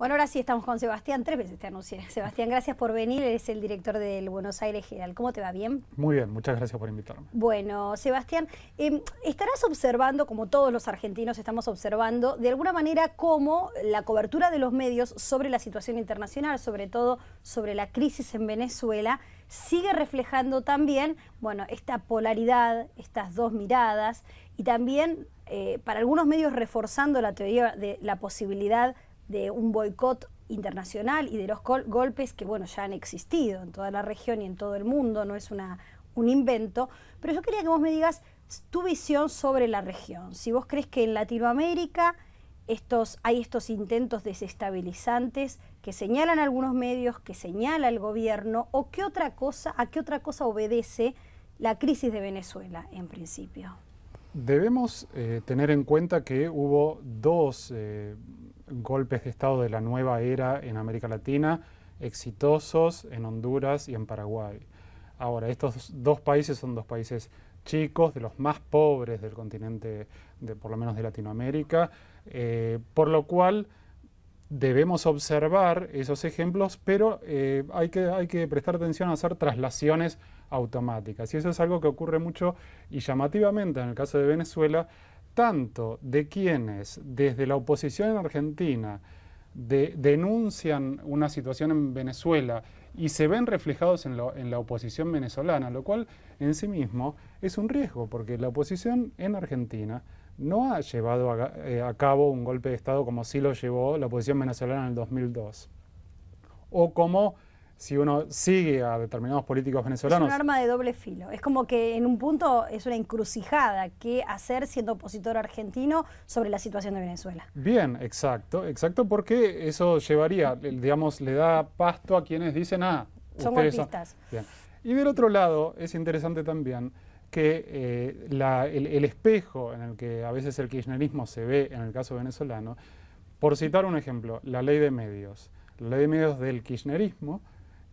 Bueno, ahora sí estamos con Sebastián, tres veces te anuncié. Sebastián, gracias por venir, eres el director del Buenos Aires General. ¿Cómo te va? ¿Bien? Muy bien, muchas gracias por invitarme. Bueno, Sebastián, em, estarás observando, como todos los argentinos estamos observando, de alguna manera cómo la cobertura de los medios sobre la situación internacional, sobre todo sobre la crisis en Venezuela, sigue reflejando también, bueno, esta polaridad, estas dos miradas, y también eh, para algunos medios reforzando la teoría de la posibilidad de de un boicot internacional y de los golpes que bueno ya han existido en toda la región y en todo el mundo, no es una, un invento, pero yo quería que vos me digas tu visión sobre la región, si vos crees que en Latinoamérica estos, hay estos intentos desestabilizantes que señalan algunos medios, que señala el gobierno, o qué otra cosa, a qué otra cosa obedece la crisis de Venezuela en principio. Debemos eh, tener en cuenta que hubo dos eh, golpes de Estado de la nueva era en América Latina, exitosos en Honduras y en Paraguay. Ahora, estos dos países son dos países chicos, de los más pobres del continente, de, por lo menos de Latinoamérica, eh, por lo cual debemos observar esos ejemplos, pero eh, hay, que, hay que prestar atención a hacer traslaciones automáticas. Y eso es algo que ocurre mucho y llamativamente en el caso de Venezuela, tanto de quienes desde la oposición en Argentina denuncian una situación en Venezuela y se ven reflejados en, la oposición venezolana, lo cual en sí mismo es un riesgo, porque la oposición en Argentina no ha llevado a, eh, a cabo un golpe de Estado como sí lo llevó la oposición venezolana en el 2002, o como si uno sigue a determinados políticos venezolanos. Es un arma de doble filo. Es como que en un punto es una encrucijada. ¿Qué hacer siendo opositor argentino sobre la situación de Venezuela? Bien, exacto, exacto, porque eso llevaría, digamos, le da pasto a quienes dicen, ah, son golpistas. Y del otro lado, es interesante también que eh, el espejo en el que a veces el kirchnerismo se ve en el caso venezolano, por citar un ejemplo, la ley de medios. La ley de medios del kirchnerismo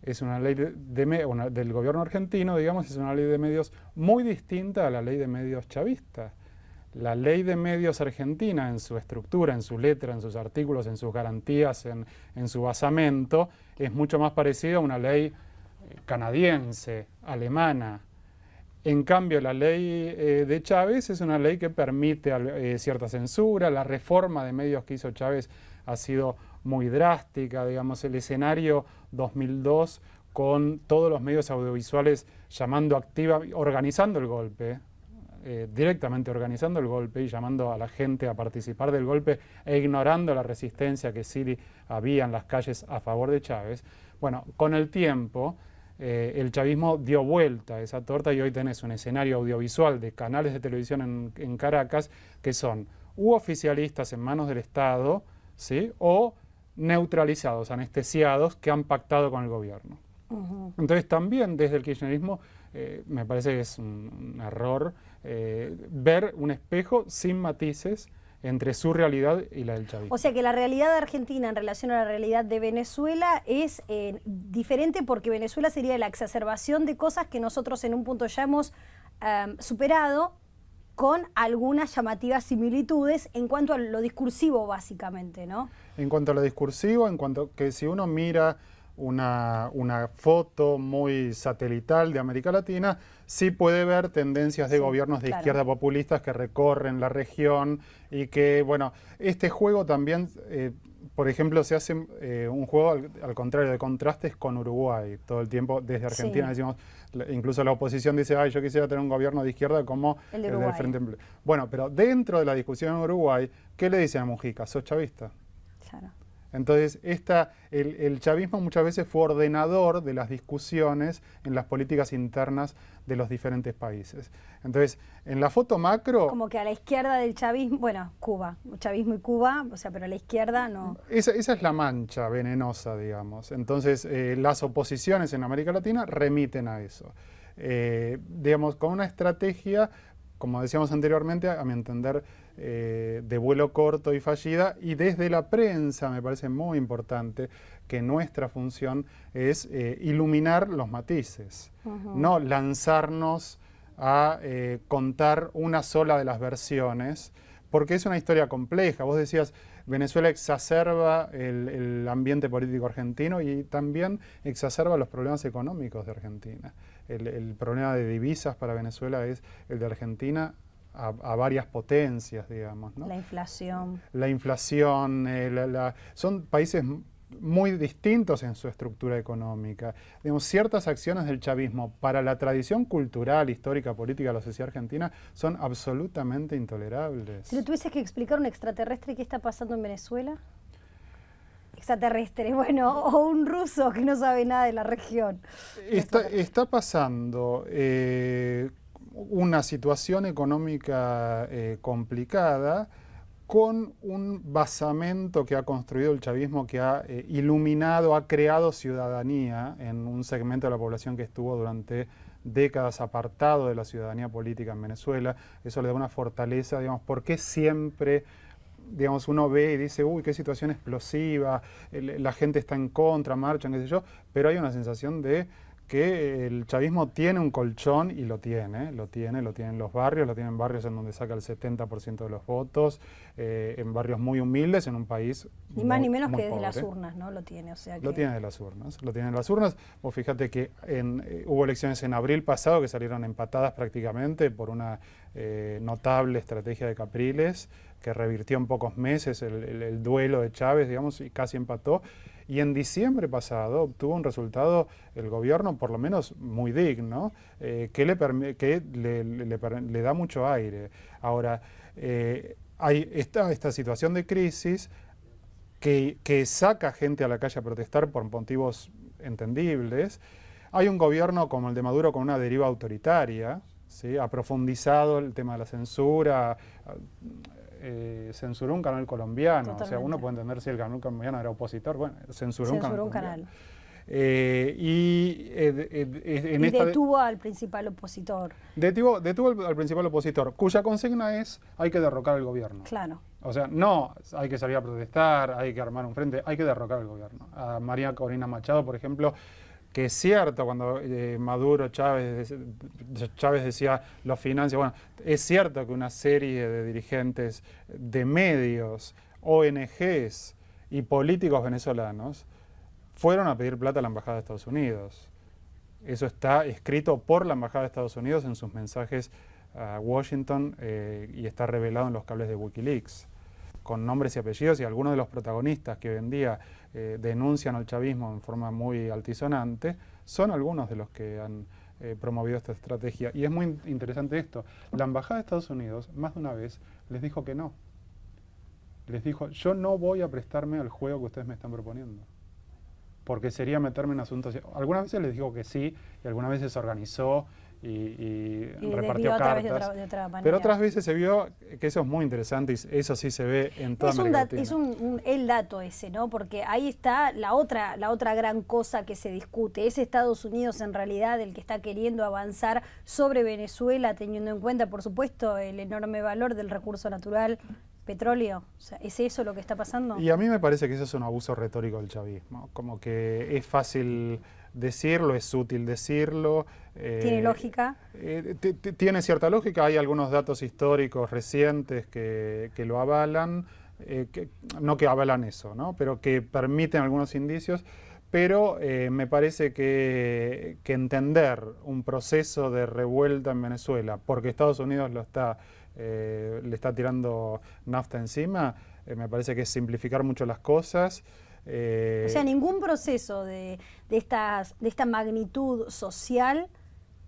es una ley del gobierno argentino, digamos, es una ley de medios muy distinta a la ley de medios chavista. La ley de medios argentina en su estructura, en su letra, en sus artículos, en sus garantías, en, su basamento, es mucho más parecida a una ley eh, canadiense, alemana. En cambio, la ley eh, de Chávez es una ley que permite eh, cierta censura, la reforma de medios que hizo Chávez ha sido muy drástica, digamos, el escenario 2002 con todos los medios audiovisuales llamando activa, organizando el golpe, eh, directamente organizando el golpe y llamando a la gente a participar del golpe e ignorando la resistencia que sí había en las calles a favor de Chávez. Bueno, con el tiempo eh, el chavismo dio vuelta a esa torta y hoy tenés un escenario audiovisual de canales de televisión en, Caracas que son u oficialistas en manos del Estado, ¿sí? o neutralizados, anestesiados, que han pactado con el gobierno. Entonces también desde el kirchnerismo eh, me parece que es un, error eh, ver un espejo sin matices entre su realidad y la del chavismo. O sea que la realidad de Argentina en relación a la realidad de Venezuela es eh, diferente porque Venezuela sería la exacerbación de cosas que nosotros en un punto ya hemos superado con algunas llamativas similitudes en cuanto a lo discursivo básicamente, ¿no? En cuanto a lo discursivo, en cuanto que si uno mira una, una, foto muy satelital de América Latina, sí puede ver tendencias de gobiernos de izquierda populistas que recorren la región y que, bueno, este juego también eh, por ejemplo, se hace eh, un juego al, contrario de contrastes con Uruguay todo el tiempo. Desde Argentina decimos, incluso la oposición dice, ay, yo quisiera tener un gobierno de izquierda como el, del Frente Bueno, pero dentro de la discusión en Uruguay, ¿qué le dicen a Mujica? ¿Sos chavista? Claro. Entonces, esta, el, el, chavismo muchas veces fue ordenador de las discusiones en las políticas internas de los diferentes países. Entonces, en la foto macro... Como que a la izquierda del chavismo, bueno, Cuba, chavismo y Cuba, o sea, pero a la izquierda no... Esa, esa es la mancha venenosa, digamos. Entonces, eh, las oposiciones en América Latina remiten a eso. Eh, digamos, con una estrategia, como decíamos anteriormente, a, a mi entender eh, de vuelo corto y fallida y desde la prensa me parece muy importante que nuestra función es eh, iluminar los matices, no lanzarnos a eh, contar una sola de las versiones, porque es una historia compleja. Vos decías, Venezuela exacerba el, ambiente político argentino y también exacerba los problemas económicos de Argentina. el, el problema de divisas para Venezuela es el de Argentina a, varias potencias, digamos. La inflación. La inflación, eh, son países muy distintos en su estructura económica. Digamos, ciertas acciones del chavismo para la tradición cultural, histórica, política de la sociedad argentina son absolutamente intolerables. Si le tuvieses que explicar un extraterrestre qué está pasando en Venezuela, extraterrestre, bueno, o un ruso que no sabe nada de la región. Está, está pasando eh, una situación económica eh, complicada con un basamento que ha construido el chavismo, que ha eh, iluminado, ha creado ciudadanía en un segmento de la población que estuvo durante décadas apartado de la ciudadanía política en Venezuela. Eso le da una fortaleza, digamos, porque siempre digamos, uno ve y dice, uy, qué situación explosiva, la gente está en contra, marchan, qué sé yo, pero hay una sensación de que el chavismo tiene un colchón y lo tiene, lo tiene, lo tienen los barrios, lo tienen barrios en donde saca el 70% de los votos, eh, en barrios muy humildes, en un país. Ni más ni menos que desde las urnas, ¿no? Lo tiene, o sea. Que... Lo tiene de las urnas, lo tiene de las urnas. Vos fíjate que en, eh, hubo elecciones en abril pasado que salieron empatadas prácticamente por una eh, notable estrategia de Capriles que revirtió en pocos meses el, el duelo de Chávez, digamos, y casi empató. Y en diciembre pasado obtuvo un resultado el gobierno por lo menos muy digno, eh, que, le, que le, da mucho aire. Ahora, eh, hay esta, situación de crisis que, que saca gente a la calle a protestar por motivos entendibles. Hay un gobierno como el de Maduro con una deriva autoritaria, ¿Sí? ha profundizado el tema de la censura, eh, censuró un canal colombiano. O sea, uno puede entender si el canal colombiano era opositor. Bueno, censuró, un canal. Eh, y, eh, en y detuvo al principal opositor. Detuvo, detuvo al, principal opositor, cuya consigna es hay que derrocar al gobierno. Claro. O sea, no hay que salir a protestar, hay que armar un frente, hay que derrocar al gobierno. A María Corina Machado, por ejemplo, que es cierto cuando eh, Maduro, Chávez, eh, Chávez decía los financia, bueno, es cierto que una serie de dirigentes de medios, ONGs y políticos venezolanos fueron a pedir plata a la Embajada de Estados Unidos. Eso está escrito por la Embajada de Estados Unidos en sus mensajes a Washington eh, y está revelado en los cables de Wikileaks con nombres y apellidos y algunos de los protagonistas que hoy en día eh, denuncian al chavismo en forma muy altisonante, son algunos de los que han eh, promovido esta estrategia. Y es muy interesante esto. La Embajada de Estados Unidos, más de una vez, les dijo que no. Les dijo, yo no voy a prestarme al juego que ustedes me están proponiendo. Porque sería meterme en asuntos... Algunas veces les dijo que sí, y algunas veces se organizó y, repartió cartas. pero otras veces se vio que eso es muy interesante y eso sí se ve en toda es América Es el dato ese, ¿no? Porque ahí está la otra, la otra gran cosa que se discute. Es Estados Unidos en realidad el que está queriendo avanzar sobre Venezuela, teniendo en cuenta, por supuesto, el enorme valor del recurso natural petróleo. ¿Es eso lo que está pasando? Y a mí me parece que eso es un abuso retórico del chavismo. Como que es fácil decirlo es útil decirlo. Eh, ¿Tiene lógica? Eh, tiene cierta lógica, hay algunos datos históricos recientes que, lo avalan, eh, no que avalan eso, pero que permiten algunos indicios, pero me parece que, entender un proceso de revuelta en Venezuela, porque Estados Unidos lo está, le está tirando nafta encima, me parece que es simplificar mucho las cosas. Eh, o sea, ningún proceso de, de esta magnitud social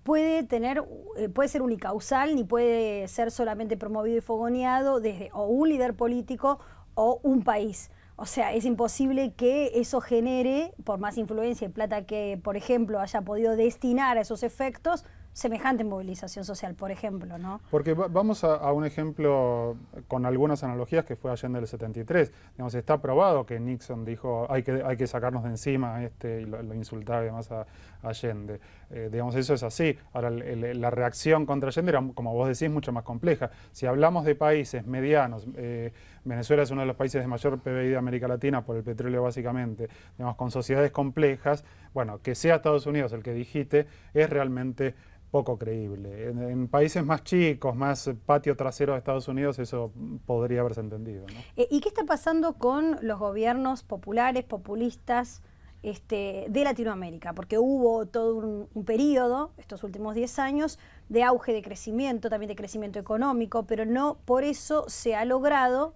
puede tener, eh, puede ser unicausal, ni puede ser solamente promovido y fogoneado desde o un líder político o un país. O sea, es imposible que eso genere, por más influencia y plata que, por ejemplo, haya podido destinar a esos efectos, semejante movilización social, por ejemplo, ¿no? Porque vamos a, un ejemplo con algunas analogías que fue Allende del 73. Digamos, está probado que Nixon dijo hay que, hay que sacarnos de encima este, y lo, insultaba además, a, Allende. Eh, digamos, eso es así. Ahora, la reacción contra Allende era, como vos decís, mucho más compleja. Si hablamos de países medianos, eh, Venezuela es uno de los países de mayor PBI de América Latina por el petróleo básicamente, con sociedades complejas, bueno, que sea Estados Unidos el que dijiste es realmente poco creíble. En, países más chicos, más patio trasero de Estados Unidos, eso podría haberse entendido. Eh, ¿Y qué está pasando con los gobiernos populares, populistas este, de Latinoamérica? Porque hubo todo un, un periodo, estos últimos 10 años, de auge de crecimiento, también de crecimiento económico, pero no por eso se ha logrado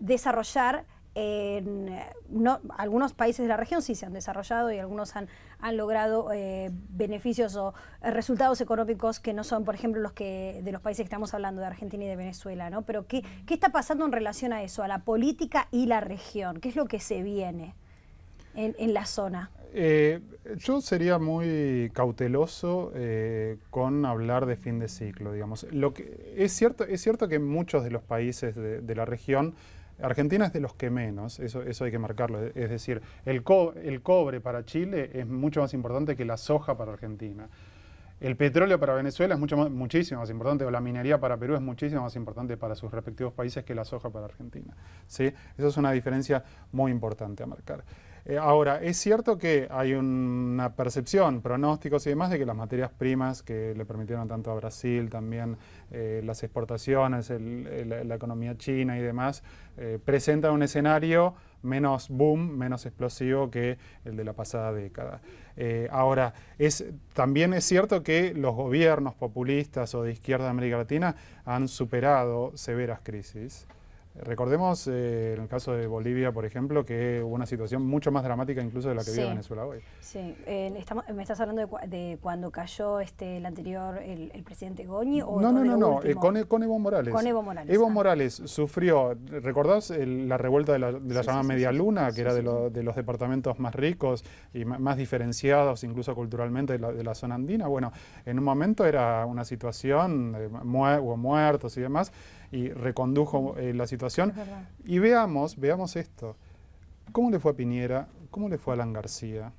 desarrollar en, algunos países de la región sí se han desarrollado y algunos han, han logrado eh, beneficios o eh, resultados económicos que no son, por ejemplo, los que de los países que estamos hablando, de Argentina y de Venezuela, ¿no? Pero ¿qué, está pasando en relación a eso, a la política y la región? ¿Qué es lo que se viene en, la zona? Eh, yo sería muy cauteloso con hablar de fin de ciclo, digamos. Lo que, es, cierto, es cierto que muchos de los países de la región Argentina es de los que menos, eso, eso hay que marcarlo. Es decir, el, el cobre para Chile es mucho más importante que la soja para Argentina. El petróleo para Venezuela es mucho muchísimo más importante, o la minería para Perú es muchísimo más importante para sus respectivos países que la soja para Argentina. ¿sí? Esa es una diferencia muy importante a marcar. Eh, ahora, es cierto que hay una percepción, pronósticos y demás de que las materias primas que le permitieron tanto a Brasil, también eh, las exportaciones, la economía china y demás, eh, presentan un escenario menos boom, menos explosivo que el de la pasada década. Eh, ahora, también es cierto que los gobiernos populistas o de izquierda de América Latina han superado severas crisis. Recordemos, eh, en el caso de Bolivia, por ejemplo, que hubo una situación mucho más dramática incluso de la que vive Venezuela hoy. Sí, me estás hablando de, cuando cayó este, el anterior, el, presidente Goñi. O no, no, no, no, eh, con, Evo Morales. Con Evo Morales. Evo ah. Morales sufrió, ¿recordás la revuelta de la, llamada Media Luna, que era de, los departamentos más ricos y más diferenciados incluso culturalmente de la, zona andina? Bueno, en un momento era una situación, mu hubo muertos y demás y recondujo eh, la situación. Y veamos, veamos esto. ¿Cómo le fue a Piñera? ¿Cómo le fue a Alan García?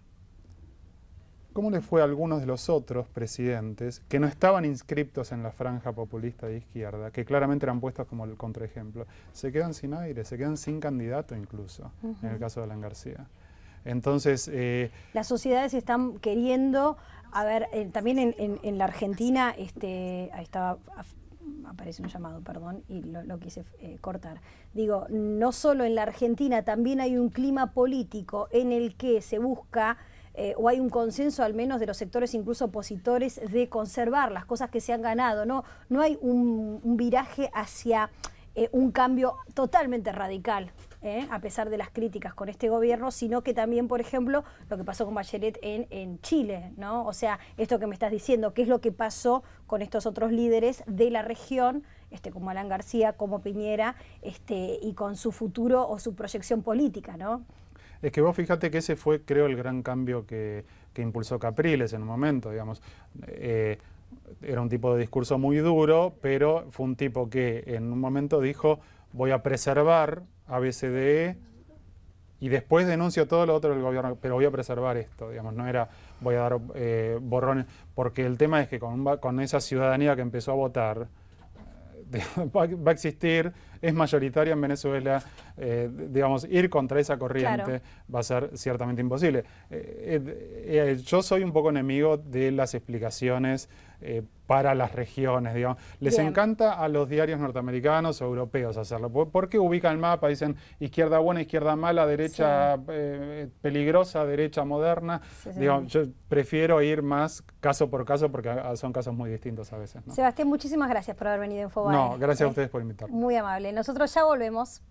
¿Cómo le fue a algunos de los otros presidentes que no estaban inscriptos en la franja populista de izquierda, que claramente eran puestos como el contraejemplo? Se quedan sin aire, se quedan sin candidato incluso, en el caso de Alan García. Entonces... Eh, Las sociedades están queriendo, a ver, también en, la Argentina, este, ahí estaba aparece un llamado, perdón, y lo, quise eh, cortar. Digo, no solo en la Argentina, también hay un clima político en el que se busca eh, o hay un consenso al menos de los sectores incluso opositores de conservar las cosas que se han ganado, ¿no? No hay un viraje hacia eh, un cambio totalmente radical, eh, a pesar de las críticas con este gobierno, sino que también, por ejemplo, lo que pasó con Bachelet en, Chile, ¿no? O sea, esto que me estás diciendo, qué es lo que pasó con estos otros líderes de la región, este, como Alan García, como Piñera, este, y con su futuro o su proyección política, ¿no? Es que vos fíjate que ese fue, creo, el gran cambio que, impulsó Capriles en un momento, digamos. Eh, era un tipo de discurso muy duro, pero fue un tipo que en un momento dijo, voy a preservar ABCDE y después denuncio todo lo otro del gobierno, pero voy a preservar esto, digamos, no era, voy a dar eh, borrones, porque el tema es que con, esa ciudadanía que empezó a votar, va a existir es mayoritaria en Venezuela, eh, digamos, ir contra esa corriente va a ser ciertamente imposible. Eh, eh, yo soy un poco enemigo de las explicaciones para las regiones, digamos. Les encanta a los diarios norteamericanos o europeos hacerlo, porque ubican el mapa, dicen izquierda buena, izquierda mala, derecha peligrosa, derecha moderna. yo prefiero ir más caso por caso porque ah, son casos muy distintos a veces. Sebastián, muchísimas gracias por haber venido en Fobar No, gracias a ustedes por invitarme. Muy amable nosotros ya volvemos.